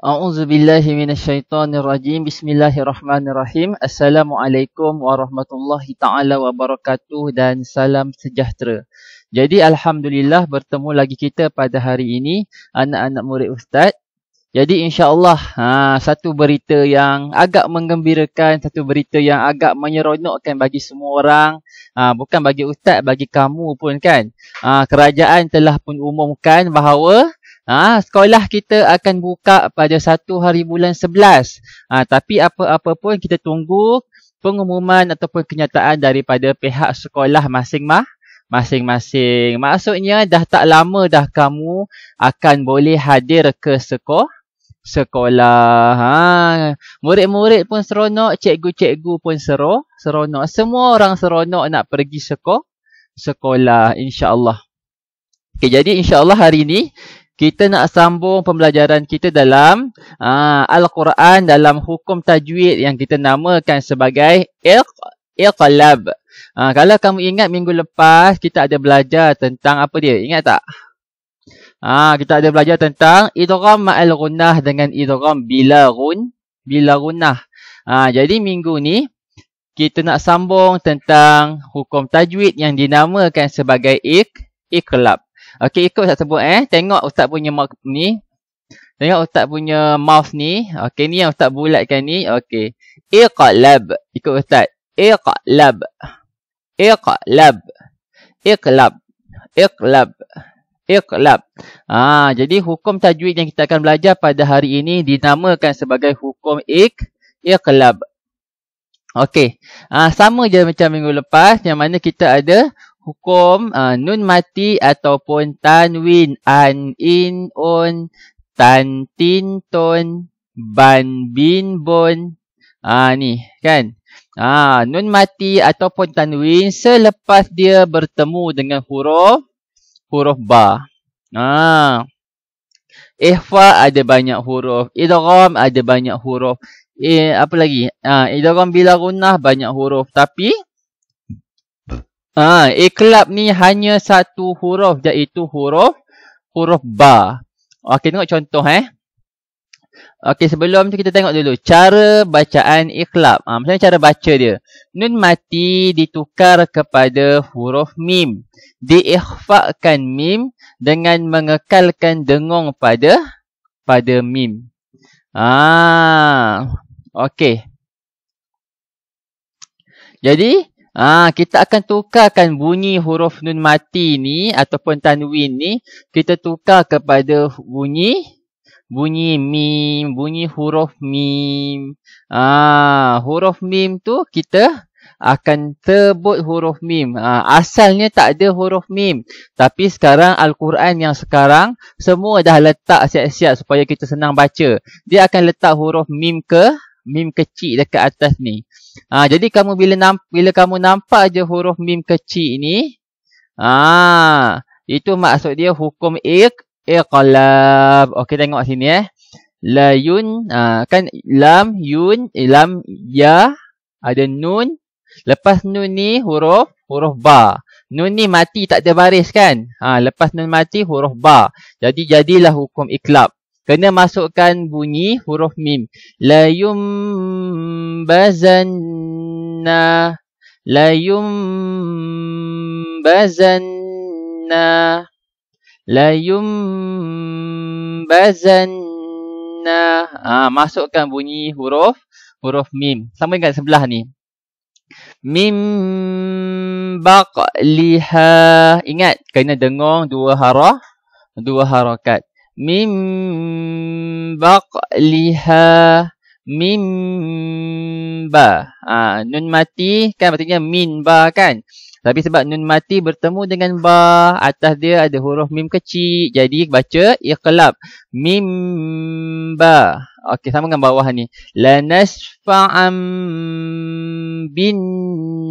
A'udzu billahi minasyaitonir rajim. Bismillahirrahmanirrahim. Assalamualaikum warahmatullahi taala wabarakatuh dan salam sejahtera. Jadi alhamdulillah bertemu lagi kita pada hari ini anak-anak murid ustaz. Jadi insya-Allah ha satu berita yang agak menggembirakan, satu berita yang agak menyeronokkan bagi semua orang. Ha, bukan bagi ustaz, bagi kamu pun kan. Ha, kerajaan telah pun umumkan bahawa Ah ha, sekolah kita akan buka pada satu hari bulan sebelas. Ah ha, tapi apa-apa pun kita tunggu pengumuman ataupun kenyataan daripada pihak sekolah masing-masing masing-masing. Maksudnya dah tak lama dah kamu akan boleh hadir ke sekolah. Sekolah. Ha. Murid-murid pun seronok, cikgu-cikgu pun sero, seronok. Semua orang seronok nak pergi sekolah. Sekolah Insyaallah. Okay jadi Insyaallah hari ini kita nak sambung pembelajaran kita dalam uh, Al-Quran dalam hukum tajwid yang kita namakan sebagai Iqlab. Uh, kalau kamu ingat minggu lepas kita ada belajar tentang apa dia? Ingat tak? uh, kita ada belajar tentang idgham ma'al gunnah dengan idgham bila gun bila gunnah. uh, jadi minggu ni kita nak sambung tentang hukum tajwid yang dinamakan sebagai ik iqlab. Okey ikut ustaz sebut eh. Tengok ustaz punya mouse ni. Tengok ustaz punya mouse ni. Okey ni yang ustaz bulatkan ni. Okey. Iqlab. Ikut ustaz. Iqlab. Iqlab. Iqlab. Iqlab. Iqlab. Ah, jadi hukum tajwid yang kita akan belajar pada hari ini dinamakan sebagai hukum ik iqlab. Okey. Ah, sama je macam minggu lepas yang mana kita ada hukum uh, nun mati ataupun tanwin an in on tan tin ton ban bin bon ah uh, ni kan ah uh, nun mati ataupun tanwin selepas dia bertemu dengan huruf huruf ba ah uh. Ihfa ada banyak huruf. Idgham ada banyak huruf. Eh apa lagi? Ah ha, idgham bila gunnah banyak huruf tapi Ha, iklab ni hanya satu huruf iaitu huruf huruf ba. Okey tengok contoh eh. Okey sebelum tu kita tengok dulu cara bacaan iklab. Ha, macam cara baca dia. Nun mati ditukar kepada huruf mim. Diikhfakan mim dengan mengekalkan dengung pada pada mim. Ah. Okey. Jadi Ah, kita akan tukarkan bunyi huruf nun mati ni ataupun tanwin ni kita tukar kepada bunyi bunyi mim, bunyi huruf mim. Ah, huruf mim tu kita akan tebut huruf mim. Ah, asalnya tak ada huruf mim. Tapi sekarang Al-Quran yang sekarang semua dah letak siap-siap supaya kita senang baca. Dia akan letak huruf mim ke mim kecil dekat atas ni. Ha, jadi kamu bila namp- bila kamu nampak je huruf mim kecil ni, ah ha, itu maksud dia hukum ik iqlab. Okey tengok sini eh. La yun ha, kan lam yun eh, lam ya ada nun. Lepas nun ni huruf huruf ba. Nun ni mati tak ada baris kan? Ha, lepas nun mati huruf ba. Jadi jadilah hukum iklab kena masukkan bunyi huruf mim la yum bazanna la yum bazanna la yum bazanna ha, masukkan bunyi huruf huruf mim sama dengan sebelah ni mim baq ingat kena dengung dua harah dua harakat min baqliha min ba. Ha, nun mati kan maksudnya min ba kan. Tapi sebab nun mati bertemu dengan ba, atas dia ada huruf mim kecil. Jadi baca iqlab. Mim ba. Okey sama dengan bawah ni. La nasfa'am bin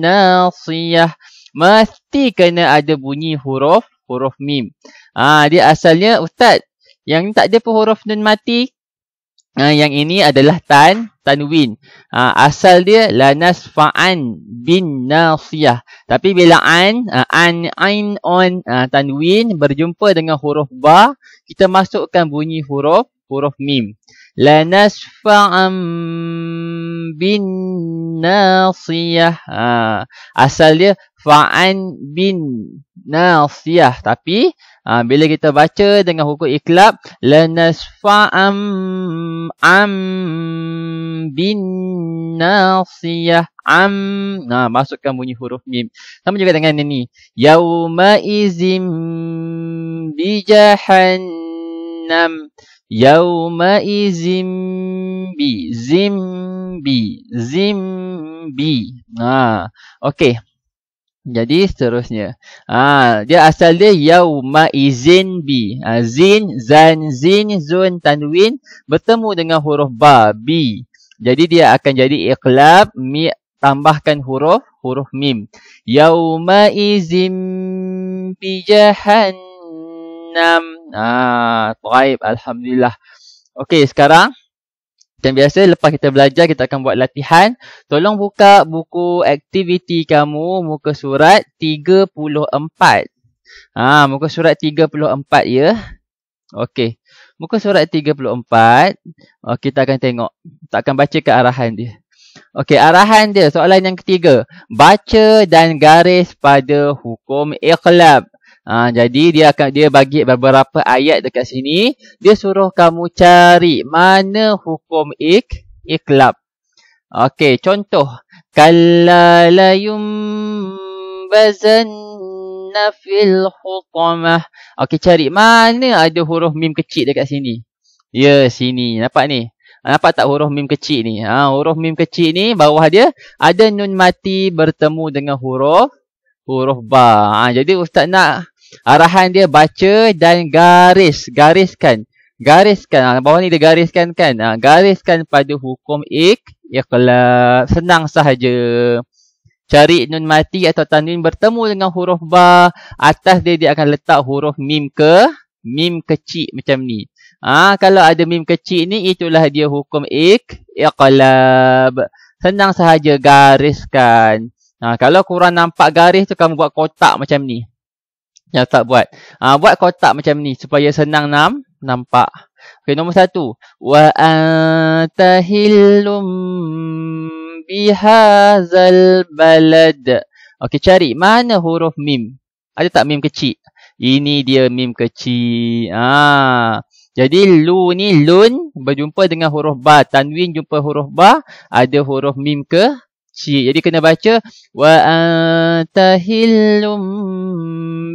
nasiyah. Mesti kena ada bunyi huruf huruf mim. Ah ha, dia asalnya ustaz yang tak ada pun huruf nun mati. Ha, yang ini adalah tan, tanwin. Ha, asal dia lanas fa'an bin nasiyah. Tapi bila an, ha, an, ain, on, ha, tanwin berjumpa dengan huruf ba, kita masukkan bunyi huruf, huruf mim. Lanas fa'an bin nasiyah. Ha, asal dia fa'an bin nasiyah. Tapi Ha, bila kita baca dengan hukum ikhlab lanasfa'am am bin nasiyah am nah ha, masukkan bunyi huruf mim sama juga dengan ini yauma izim bijahannam yauma izim bi zim bi zim bi nah ha, okey jadi seterusnya. Ah, dia asal dia yauma izin bi. Ha, zin, zan, zin, zun, tanwin bertemu dengan huruf ba, bi. Jadi dia akan jadi iqlab mi tambahkan huruf huruf mim. Yauma izin bi jahannam. Ah, ha, baik alhamdulillah. Okey, sekarang macam biasa lepas kita belajar kita akan buat latihan Tolong buka buku aktiviti kamu muka surat 34 ha, Muka surat 34 ya Okey Muka surat 34 oh, Kita akan tengok Kita akan baca ke arahan dia Okey arahan dia soalan yang ketiga Baca dan garis pada hukum ikhlab Ha, jadi dia akan dia bagi beberapa ayat dekat sini. Dia suruh kamu cari mana hukum ik iklab. Okey, contoh kalalayum bazan nafil hutamah. Okey, cari mana ada huruf mim kecil dekat sini. Ya, yeah, sini. Nampak ni. Nampak tak huruf mim kecil ni? Ha, huruf mim kecil ni bawah dia ada nun mati bertemu dengan huruf huruf ba. Ha, jadi ustaz nak Arahan dia baca dan garis. Gariskan. Gariskan. Ha, bawah ni dia gariskan kan. Ha, gariskan pada hukum ik. Ya kelab. Senang sahaja. Cari nun mati atau tanwin bertemu dengan huruf ba. Atas dia, dia akan letak huruf mim ke. Mim kecil macam ni. Ah ha, kalau ada mim kecil ni itulah dia hukum ik iqlab. Senang sahaja gariskan. Ah ha, kalau kurang nampak garis tu kamu buat kotak macam ni yang tak buat. Uh, buat kotak macam ni supaya senang nam, nampak. Okey, nombor satu. Wa antahillum bihazal balad. Okey, cari mana huruf mim. Ada tak mim kecil? Ini dia mim kecil. Ah. Jadi lu ni lun berjumpa dengan huruf ba, tanwin jumpa huruf ba, ada huruf mim ke kecil. Jadi kena baca wa antahillum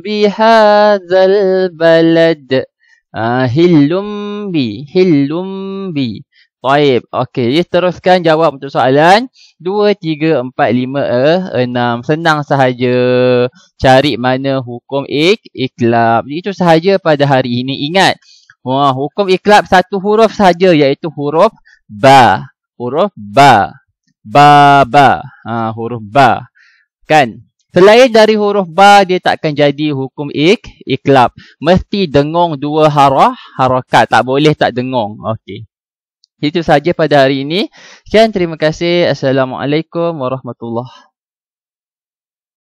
bihadzal balad. Ah bi hilum bi. Baik. Okey, jadi teruskan jawab untuk soalan 2 3 4 5 eh 6. Senang sahaja cari mana hukum ik iklab. Itu sahaja pada hari ini. Ingat, wah hukum iklab satu huruf sahaja iaitu huruf ba. Huruf ba ba Ha, huruf ba. Kan? Selain dari huruf ba, dia tak akan jadi hukum ik, iklab. Mesti dengung dua harah, harakat. Tak boleh tak dengung. Okey. Itu sahaja pada hari ini. Sekian terima kasih. Assalamualaikum warahmatullahi